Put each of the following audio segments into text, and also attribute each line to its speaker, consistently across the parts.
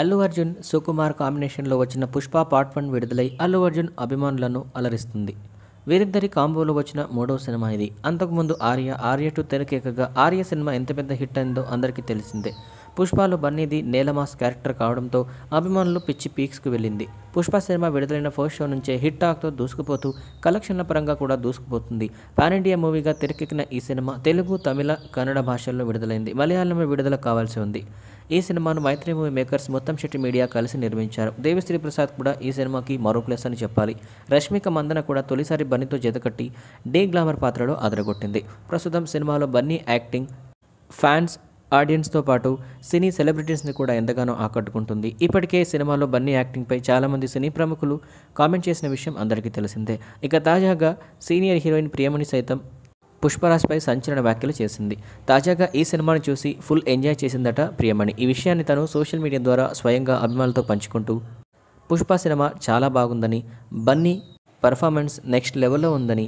Speaker 1: అల్లు అర్జున్ సుకుమార్ కాంబినేషన్లో వచ్చిన Pushpa part one విడుదలై అల్లు అర్జున్ అభిమానులను అలరిస్తుంది వీరిద్దరి కాంబోలో వచ్చిన మూడో సినిమా ఇది అంతకుముందు ఆర్య ఆర్య టూ తెరకేకగా ఆర్య సినిమా ఎంత పెద్ద హిట్ అయిందో అందరికీ తెలిసిందే పుష్పలో బన్నీది నేలమాస్ క్యారెక్టర్ కావడంతో అభిమానులు పిచ్చి పీక్స్కి వెళ్ళింది పుష్ప సినిమా విడుదలైన ఫస్ట్ షో నుంచే హిట్ టాక్తో దూసుకుపోతూ కలెక్షన్ల పరంగా కూడా దూసుకుపోతుంది పాన్ ఇండియా మూవీగా తెరకెక్కిన ఈ సినిమా తెలుగు తమిళ కన్నడ భాషల్లో విడుదలైంది మలయాళంలో విడుదల కావాల్సి ఉంది ఈ సినిమాను మైత్రి మూవీ మేకర్స్ మొత్తం శెట్టి మీడియా కలిసి నిర్మించారు దేవిశ్రీ ప్రసాద్ కూడా ఈ సినిమాకి మరో ప్లస్ అని చెప్పాలి రష్మిక మందన కూడా తొలిసారి బన్నీతో జతకట్టి డే గ్లామర్ పాత్రలో అదరగొట్టింది ప్రస్తుతం సినిమాలో బన్నీ యాక్టింగ్ ఫ్యాన్స్ ఆడియన్స్తో పాటు సినీ సెలబ్రిటీస్ని కూడా ఎంతగానో ఆకట్టుకుంటుంది ఇప్పటికే సినిమాలో బన్నీ యాక్టింగ్పై చాలామంది సినీ ప్రముఖులు కామెంట్ చేసిన విషయం అందరికీ తెలిసిందే ఇక తాజాగా సీనియర్ హీరోయిన్ ప్రియమణి సైతం పుష్పరాజ్పై సంచలన వ్యాఖ్యలు చేసింది తాజాగా ఈ సినిమాను చూసి ఫుల్ ఎంజాయ్ చేసిందట ప్రియమణి ఈ విషయాన్ని తను సోషల్ మీడియా ద్వారా స్వయంగా అభిమానులతో పంచుకుంటూ పుష్ప సినిమా చాలా బాగుందని బన్నీ పర్ఫార్మెన్స్ నెక్స్ట్ లెవెల్లో ఉందని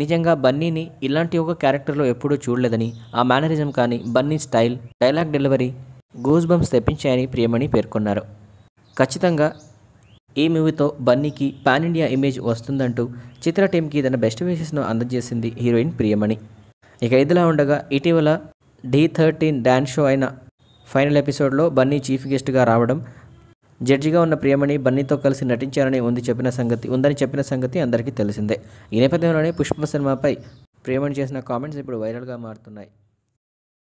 Speaker 1: నిజంగా బన్నీని ఇలాంటి ఒక క్యారెక్టర్లో ఎప్పుడూ చూడలేదని ఆ మేనరిజం కానీ Bunny style dialogue delivery goose bumps తెప్పించాయని ప్రియమణి పేర్కొన్నారు ఖచ్చితంగా ఈ మూవీతో బన్నీకి పాన్ ఇండియా ఇమేజ్ వస్తుందంటూ చిత్ర టీంకి తన బెస్ట్ విషెస్ను అందజేసింది హీరోయిన్ ప్రియమణి ఇక ఇదిలా ఉండగా ఇటీవల డి థర్టీన్ డ్యాన్స్ షో అయిన ఫైనల్ ఎపిసోడ్లో బన్నీ చీఫ్ గెస్ట్గా రావడం జడ్జిగా ఉన్న ప్రియమణి బన్నీతో కలిసి నటించారని ఉంది చెప్పిన సంగతి ఉందని చెప్పిన సంగతి అందరికీ తెలిసిందే ఈ నేపథ్యంలోనే పుష్ప సినిమాపై ప్రియమణి చేసిన కామెంట్స్ ఇప్పుడు వైరల్గా మారుతున్నాయి